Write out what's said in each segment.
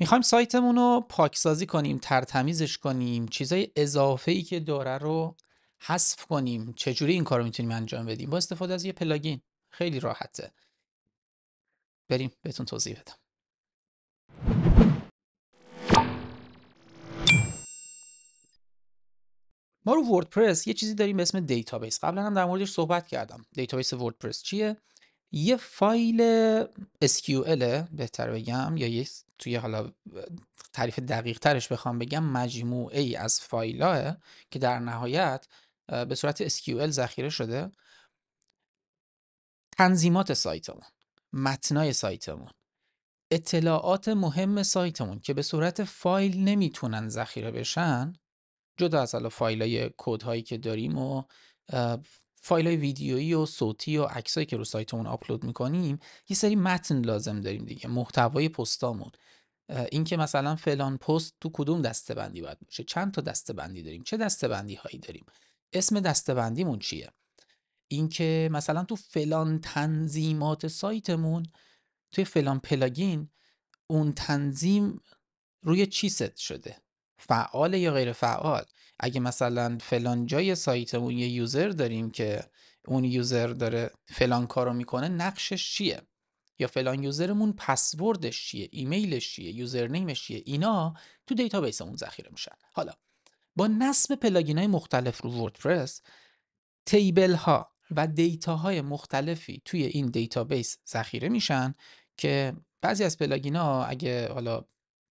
میخوایم سایتمون رو پاکسازی کنیم ترتمیزش کنیم چیزای اضافه ای که داره رو حذف کنیم چجوری این کار رو میتونیم انجام بدیم با استفاده از یه پلاگین خیلی راحته بریم بهتون توضیح بدم ما رو وردپرس یه چیزی داریم به اسم دیتابیس قبلا هم در موردش صحبت کردم دیتابیس وردپرس چیه یه فایل SQL بهتر بگم یا یه توی حالا تعریف دقیق ترش بخوام بگم مجموعه ای از فایلاه که در نهایت به صورت SQL ذخیره شده تنظیمات سایتمون متنای سایتمون اطلاعات مهم سایتمون که به صورت فایل نمیتونن ذخیره بشن جدا از حالا فایل های کد هایی که داریم و فایل های ویدیویی و صوتی و عکسایی که رو سایتمون آپلود میکنیم یه سری متن لازم داریم دیگه محتوای پستامون اینکه مثلا فلان پست تو کدوم دسته بندی باید باشه چند تا دسته بندی داریم چه دسته بندی هایی داریم اسم دسته بندیمون چیه اینکه مثلا تو فلان تنظیمات سایتمون توی فلان پلاگین اون تنظیم روی چی ست شده فعال یا غیر فعال اگه مثلا فلان جای سایتمون یه یوزر داریم که اون یوزر داره فلان کارو میکنه نقشش چیه یا فلان یوزرمون پسوردش چیه ایمیلش چیه یوزرنیمش چیه اینا تو دیتابیسمون ذخیره میشن حالا با نصب پلاگین های مختلف رو وردپرس تیبل ها و دیتا های مختلفی توی این دیتابیس ذخیره میشن که بعضی از پلاگین ها اگه حالا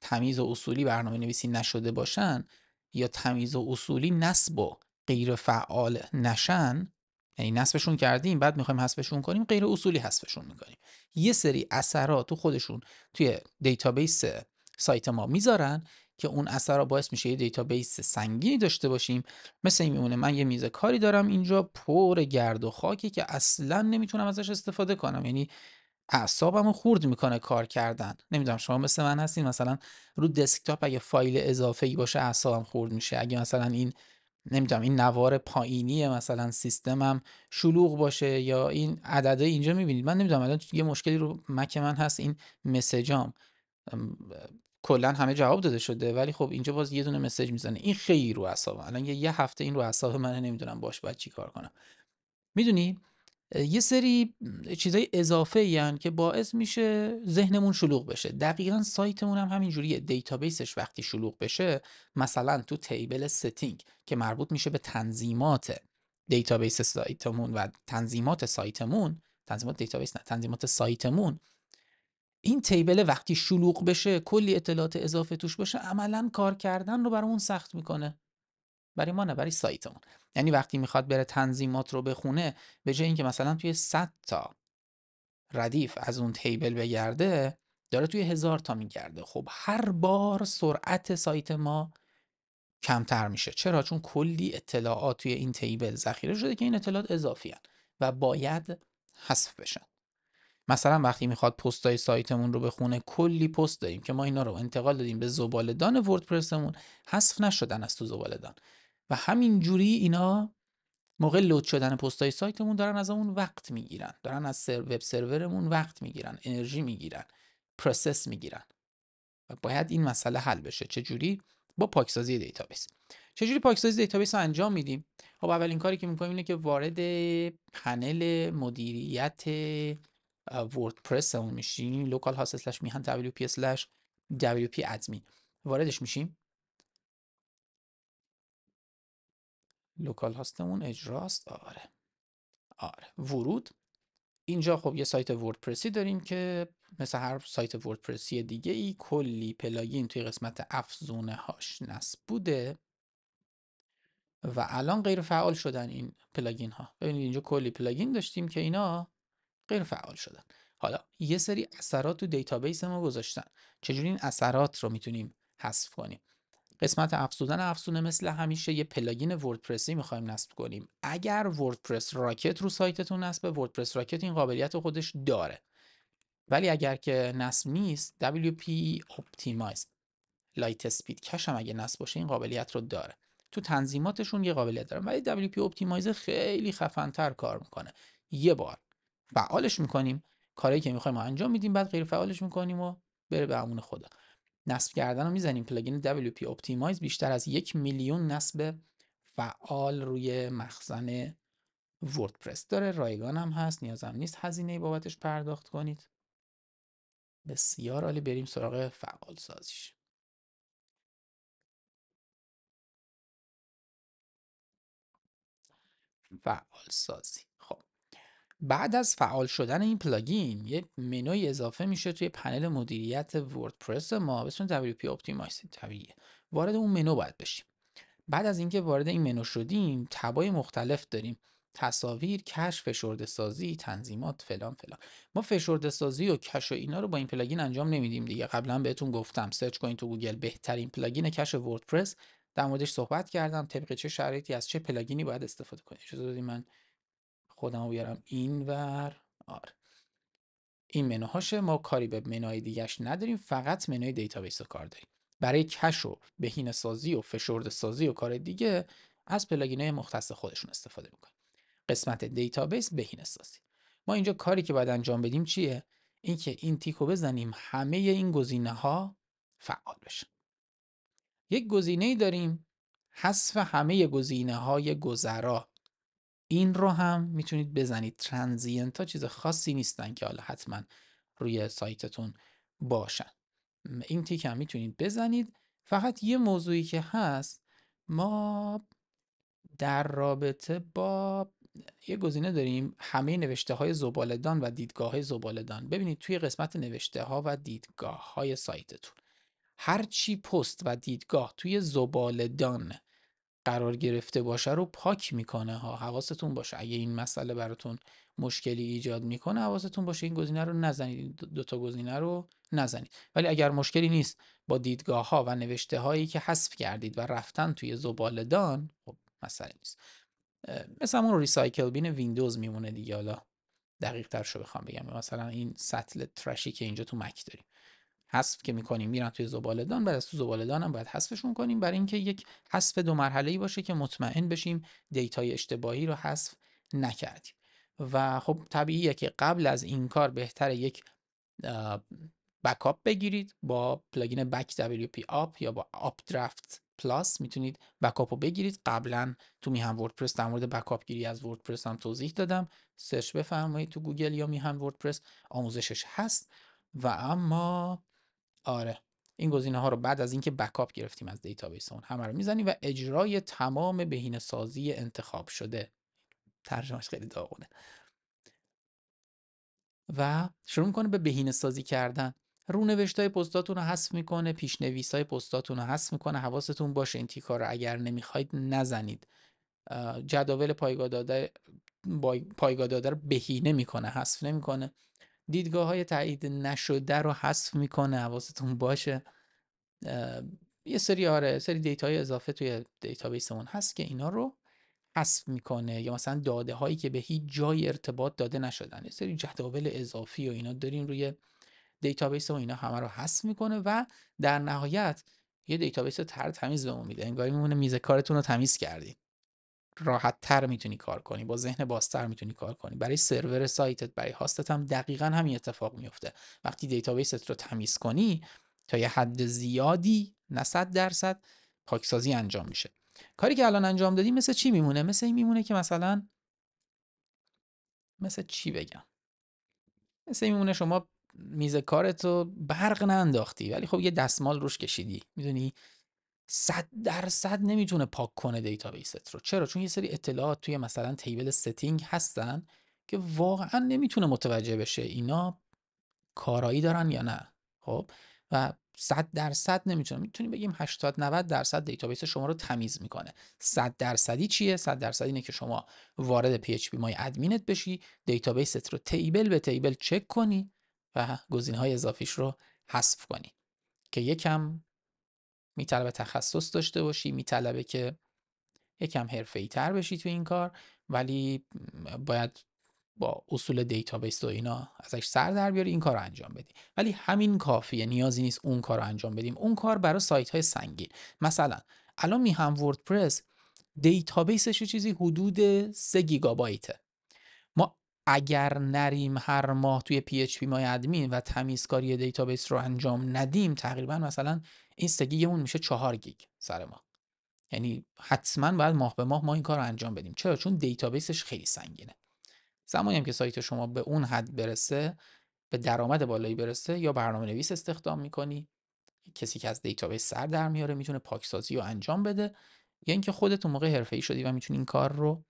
تمیز و اصولی برنامه نویسی نشده باشن یا تمیز و اصولی نصب و غیر فعال نشن یعنی نصبشون کردیم بعد میخوایم حذفشون کنیم غیر اصولی حذفشون میکنیم یه سری اثرات تو خودشون توی دیتابیس سایت ما میذارن که اون اثرا باعث میشه یه دیتابیس سنگینی داشته باشیم مثل این میمونه من یه میز کاری دارم اینجا پر گرد و خاکی که اصلا نمیتونم ازش استفاده کنم یعنی اعصابم رو خورد میکنه کار کردن نمیدونم شما مثل من هستین مثلا رو دسکتاپ اگه فایل اضافه ای باشه اعصابم خورد میشه اگه مثلا این نمیدونم این نوار پایینی مثلا سیستمم شلوغ باشه یا این عدده اینجا میبینید من نمیدونم الان یه مشکلی رو مک من هست این مسیجام کلا همه جواب داده شده ولی خب اینجا باز یه دونه مسیج میزنه این خیلی رو اعصابم الان یه هفته این رو اعصاب من نمیدونم باش باید چی کار کنم میدونی یه سری چیزای اضافه این که باعث میشه ذهنمون شلوغ بشه دقیقا سایتمون هم همینجوریه دیتابیسش وقتی شلوغ بشه مثلا تو تیبل ستینگ که مربوط میشه به تنظیمات دیتابیس سایتمون و تنظیمات سایتمون تنظیمات دیتابیس نه تنظیمات سایتمون این تیبل وقتی شلوغ بشه کلی اطلاعات اضافه توش باشه عملا کار کردن رو برامون سخت میکنه برای ما نه برای سایتمون یعنی وقتی میخواد بره تنظیمات رو بخونه به جای اینکه مثلا توی 100 تا ردیف از اون تیبل بگرده داره توی هزار تا میگرده خب هر بار سرعت سایت ما کمتر میشه چرا چون کلی اطلاعات توی این تیبل ذخیره شده که این اطلاعات اضافی هن و باید حذف بشن مثلا وقتی میخواد پستای سایتمون رو بخونه کلی پست داریم که ما اینا رو انتقال دادیم به زبالدان وردپرسمون حذف نشدن از تو زبالدان و همینجوری اینا موقع لود شدن پستای سایتمون دارن از اون وقت میگیرن دارن از سر وب سرورمون وقت میگیرن انرژی میگیرن پروسس میگیرن و باید این مسئله حل بشه چه جوری با پاکسازی دیتابیس جوری پاکسازی دیتابیس رو انجام میدیم خب اولین کاری که میکنیم اینه که وارد پنل مدیریت وردپرس اون میشیم لوکال هاست اسلش میهن wp واردش میشیم لوکال هاستمون اجراست آره آره ورود اینجا خب یه سایت وردپرسی داریم که مثل هر سایت وردپرسی دیگه ای کلی پلاگین توی قسمت افزونه هاش نصب بوده و الان غیر فعال شدن این پلاگین ها ببینید اینجا کلی پلاگین داشتیم که اینا غیر فعال شدن حالا یه سری اثرات تو دیتابیس ما گذاشتن چجوری این اثرات رو میتونیم حذف کنیم قسمت افزودن افزونه مثل همیشه یه پلاگین وردپرسی میخوایم نصب کنیم اگر وردپرس راکت رو سایتتون نصبه وردپرس راکت این قابلیت خودش داره ولی اگر که نصب نیست WP Optimize لایت Speed کش هم اگه نصب باشه این قابلیت رو داره تو تنظیماتشون یه قابلیت داره ولی WP Optimize خیلی خفنتر کار میکنه یه بار فعالش میکنیم کاری که میخوایم انجام میدیم بعد غیر فعالش میکنیم و بره به امون خدا نصب کردن رو میزنیم پلاگین WP Optimize بیشتر از یک میلیون نصب فعال روی مخزن وردپرس داره رایگان هم هست نیازم نیست هزینه بابتش پرداخت کنید بسیار عالی بریم سراغ فعال سازیش فعال سازی بعد از فعال شدن این پلاگین یه منوی اضافه میشه توی پنل مدیریت وردپرس ما به WP Optimize طبیعیه وارد اون منو باید بشیم بعد از اینکه وارد این منو شدیم تبای مختلف داریم تصاویر کش فشرده سازی تنظیمات فلان فلان ما فشرده سازی و کش و اینا رو با این پلاگین انجام نمیدیم دیگه قبلا بهتون گفتم سرچ کنید تو گوگل بهترین پلاگین کش وردپرس در موردش صحبت کردم طبق چه شرایطی از چه پلاگینی باید استفاده کنید اجازه من خودم بیارم این ور آره این منوهاشه ما کاری به منوهای دیگهش نداریم فقط منوی دیتابیس رو کار داریم برای کش و بهین سازی و فشرد سازی و کار دیگه از پلاگین های مختص خودشون استفاده میکنیم قسمت دیتابیس بهین سازی ما اینجا کاری که باید انجام بدیم چیه اینکه این تیکو بزنیم همه این گزینه ها فعال بشن یک گزینه داریم حذف همه گزینه های گذرا این رو هم میتونید بزنید ترانزینت ها چیز خاصی نیستن که حالا حتما روی سایتتون باشن این تیک هم میتونید بزنید فقط یه موضوعی که هست ما در رابطه با یه گزینه داریم همه نوشته های زبالدان و دیدگاه های زبالدان ببینید توی قسمت نوشته ها و دیدگاه های سایتتون هرچی پست و دیدگاه توی زبالدان قرار گرفته باشه رو پاک میکنه ها حواستون باشه اگه این مسئله براتون مشکلی ایجاد میکنه حواستون باشه این گزینه رو نزنید دوتا گزینه رو نزنید ولی اگر مشکلی نیست با دیدگاه ها و نوشته هایی که حذف کردید و رفتن توی زبالدان خب مسئله نیست مثلا اون ریسایکل بین ویندوز میمونه دیگه حالا دقیق تر شو بخوام بگم مثلا این سطل ترشی که اینجا تو مک داریم حذف که میکنیم میرن توی زبالدان بعد از تو زبالدان هم باید حذفشون کنیم برای اینکه یک حذف دو مرحله ای باشه که مطمئن بشیم دیتای اشتباهی رو حذف نکردیم و خب طبیعیه که قبل از این کار بهتر یک بکاپ بگیرید با پلاگین بک WP آپ یا با آپ درافت پلاس میتونید بکاپ رو بگیرید قبلا تو میهن وردپرس در مورد بکاپ گیری از وردپرس هم توضیح دادم سرچ بفرمایید تو گوگل یا میهن وردپرس آموزشش هست و اما آره این گزینه ها رو بعد از اینکه بکاپ گرفتیم از دیتابیس اون همه رو میزنیم و اجرای تمام بهینه سازی انتخاب شده ترجمهش خیلی داغونه و شروع میکنه به بهینه سازی کردن رونوشت های پستاتون رو حذف میکنه پیشنویس های پستاتون رو حذف میکنه حواستون باشه این تیکار رو اگر نمیخواید نزنید جداول پایگاه داده پایگاه داده رو بهینه میکنه حذف نمیکنه دیدگاه های تایید نشده رو حذف میکنه حواستون باشه یه سری آره سری دیتا های اضافه توی دیتابیسمون هست که اینا رو حذف میکنه یا مثلا داده هایی که به هیچ جای ارتباط داده نشدن یه سری جداول اضافی و اینا داریم روی دیتابیس و اینا همه رو حذف میکنه و در نهایت یه دیتابیس تر تمیز به میده انگار میمونه میز کارتون رو تمیز کردین راحت تر میتونی کار کنی با ذهن بازتر میتونی کار کنی برای سرور سایتت برای هاستت هم دقیقا همین اتفاق میفته وقتی دیتابیست رو تمیز کنی تا یه حد زیادی نه صد درصد پاکسازی انجام میشه کاری که الان انجام دادی مثل چی میمونه مثل این میمونه که مثلا مثل چی بگم مثل این میمونه شما میز کارتو برق ننداختی ولی خب یه دستمال روش کشیدی میدونی صد درصد نمیتونه پاک کنه دیتابیست رو چرا چون یه سری اطلاعات توی مثلا تیبل ستینگ هستن که واقعا نمیتونه متوجه بشه اینا کارایی دارن یا نه خب و 100 درصد نمیتونه میتونی بگیم 80 90 درصد دیتابیس شما رو تمیز میکنه 100 درصدی چیه صد درصد اینه که شما وارد پی اچ پی مای ادمینت بشی دیتابیست رو تیبل به تیبل چک کنی و گزینه های اضافیش رو حذف کنی که یکم میطلبه تخصص داشته باشی میطلبه که یکم حرفه تر بشی تو این کار ولی باید با اصول دیتابیس و اینا ازش سر در بیاری این کار رو انجام بدی ولی همین کافیه نیازی نیست اون کار رو انجام بدیم اون کار برای سایت های سنگین مثلا الان می هم وردپرس دیتابیسش چیزی حدود 3 گیگابایته ما اگر نریم هر ماه توی پی پی مای ادمین و تمیزکاری دیتابیس رو انجام ندیم تقریبا مثلا این سه میشه چهار گیگ سر ما یعنی حتما باید ماه به ماه ما این کار رو انجام بدیم چرا چون دیتابیسش خیلی سنگینه زمانی هم که سایت شما به اون حد برسه به درآمد بالایی برسه یا برنامه نویس استخدام میکنی کسی که از دیتابیس سر در میاره میتونه پاکسازی رو انجام بده یا یعنی اینکه خودت موقع حرفه ای شدی و میتونی این کار رو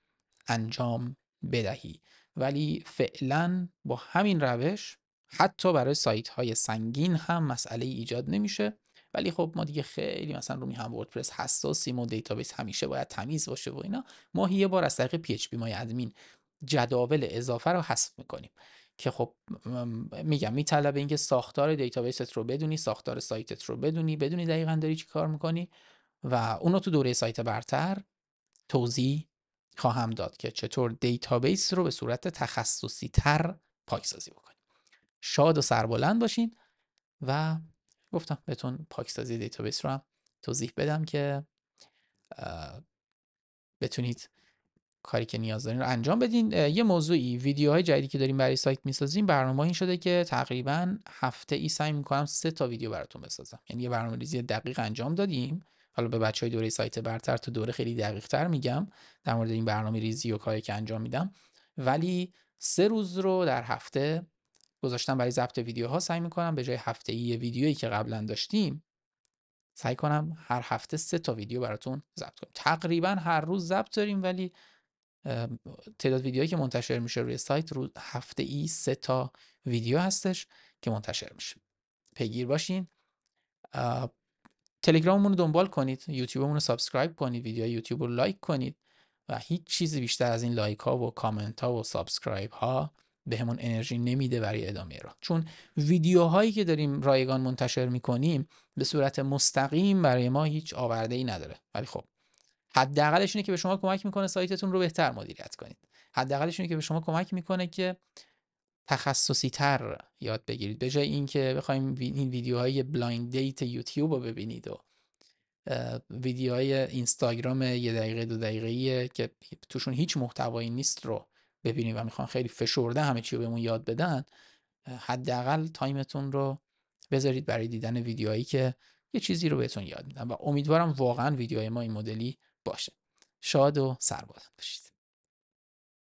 انجام بدهی ولی فعلا با همین روش حتی برای سایت های سنگین هم مسئله ایجاد نمیشه ولی خب ما دیگه خیلی مثلا رو هم وردپرس حساسیم و دیتابیس همیشه باید تمیز باشه و اینا ما یه بار از طریق پی اچ پی مای ادمین جداول اضافه رو حذف میکنیم که خب میگم میطلبه اینکه ساختار دیتابیست رو بدونی ساختار سایتت رو بدونی بدونی دقیقا داری چی کار میکنی و اونو تو دوره سایت برتر توضیح خواهم داد که چطور دیتابیس رو به صورت تخصصی تر پاکسازی بکنی شاد و سربلند باشین و گفتم بهتون پاکسازی دیتابیس رو هم توضیح بدم که بتونید کاری که نیاز دارین رو انجام بدین یه موضوعی ویدیوهای جدیدی که داریم برای سایت میسازیم برنامه این شده که تقریبا هفته ای سعی میکنم سه تا ویدیو براتون بسازم یعنی یه برنامه ریزی دقیق انجام دادیم حالا به بچه های دوره سایت برتر تو دوره خیلی دقیق تر میگم در مورد این برنامه ریزی و کاری که انجام میدم ولی سه روز رو در هفته گذاشتم برای ضبط ویدیوها سعی میکنم به جای هفته یه ویدیویی که قبلا داشتیم سعی کنم هر هفته سه تا ویدیو براتون ضبط کنم تقریبا هر روز ضبط داریم ولی تعداد ویدیوهایی که منتشر میشه روی سایت رو هفته ای سه تا ویدیو هستش که منتشر میشه پیگیر باشین تلگراممون رو دنبال کنید یوتیوبمون رو سابسکرایب کنید ویدیو یوتیوب رو لایک کنید و هیچ چیزی بیشتر از این لایک ها و کامنت ها و سابسکرایب ها بهمون به انرژی نمیده برای ادامه راه چون ویدیوهایی که داریم رایگان منتشر میکنیم به صورت مستقیم برای ما هیچ آورده ای نداره ولی خب حداقلش اینه که به شما کمک میکنه سایتتون رو بهتر مدیریت کنید حداقلش اینه که به شما کمک میکنه که تخصصی تر یاد بگیرید به جای اینکه بخوایم این ویدیوهای بلایند دیت یوتیوب رو ببینید و ویدیوهای اینستاگرام یه دقیقه دو دقیقه که توشون هیچ محتوایی نیست رو ببینید و میخوان خیلی فشرده همه چی رو بهمون یاد بدن حداقل تایمتون رو بذارید برای دیدن ویدیوهایی که یه چیزی رو بهتون یاد میدن و امیدوارم واقعا ویدیوهای ما این مدلی باشه شاد و سربازن باشید